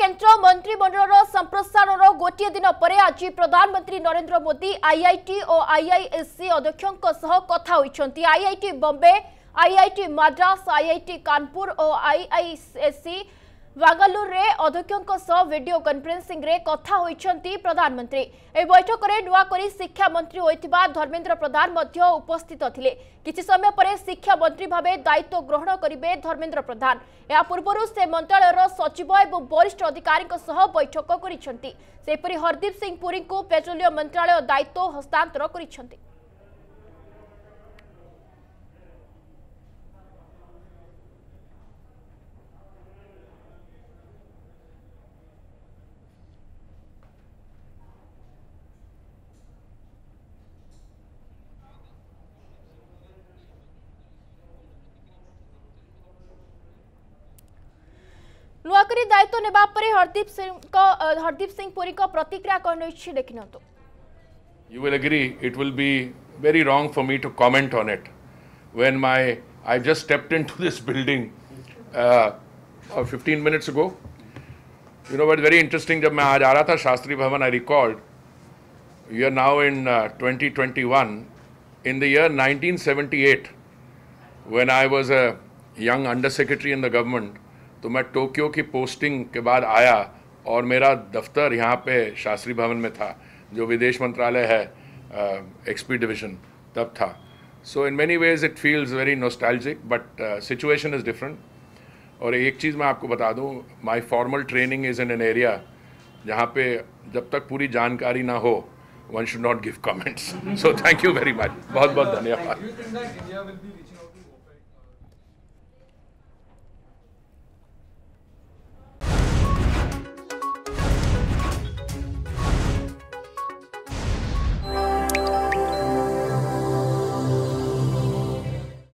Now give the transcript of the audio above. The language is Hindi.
কেন্দ্র মন্ত্রিমণ্ডলর সম্প্রসারণ গোটিয়ে দিন পরে আজ প্রধানমন্ত্রী নরেন্দ্র মোদি আইআইটি ও আইআইএসসি অধ্যক্ষঙ্ক সহ কথা হয়েছেন IIT Bombay IIT Madras IIT Kanpur ও আইআইএসসি ବାଙ୍ଗାଲୁରୁରେ ଅଧ୍ୟକ୍ଷଙ୍କ ସହ ଭିଡିଓ କନଫରେନ୍ସିଂରେ କଥା ହୋଇଛନ୍ତି ପ୍ରଧାନମନ୍ତ୍ରୀ ଏହି ବୈଠକରେ ନୂଆକରି ଶିକ୍ଷାମନ୍ତ୍ରୀ ହୋଇଥିବା ଧର୍ମେନ୍ଦ୍ର ପ୍ରଧାନ ମଧ୍ୟ ଉପସ୍ଥିତ ଥିଲେ କିଛି ସମୟ ପରେ ଶିକ୍ଷାମନ୍ତ୍ରୀ ଭାବେ ଦାୟିତ୍ୱ ଗ୍ରହଣ କରିବେ ଧର୍ମେନ୍ଦ୍ର ପ୍ରଧାନ ଏହା ପୂର୍ବରୁ ସେ ମନ୍ତ୍ରଣାଳୟର ସଚିବ ଏବଂ ବରିଷ୍ଠ ଅଧିକାରୀଙ୍କ ସହ ବୈଠକ କରିଛନ୍ତି ସେହିପରି ହରଦୀପ ସିଂ ପୁରୀଙ୍କୁ ପେଟ୍ରୋଲିୟମ ମନ୍ତ୍ରଣାଳୟ ଦାୟିତ୍ୱ ହସ୍ତାନ୍ତର କରିଛନ୍ତି करी दायित्व ने हरदीप सिंह हरदीप सिंह पुरी को प्रतिक्रिया कहनी देख you will agree it will be very wrong for me to comment on it when my I just stepped into this building 15 minutes ago you know but very interesting जब मैं आज आ रहा था Shastri Bhavan I record you are now in twenty in the year nineteen seventy I was a young under secretary in the government तो मैं टोक्यो की पोस्टिंग के बाद आया और मेरा दफ्तर यहाँ पे शास्त्री भवन में था जो विदेश मंत्रालय है एक्सपी डिवीजन तब था so in many ways it feels very nostalgic but situation is different और एक चीज़ मैं आपको बता दूँ my formal training is in an area जहाँ पे जब तक पूरी जानकारी ना हो one should not give comments so thank you very much बहुत बहुत धन्यवाद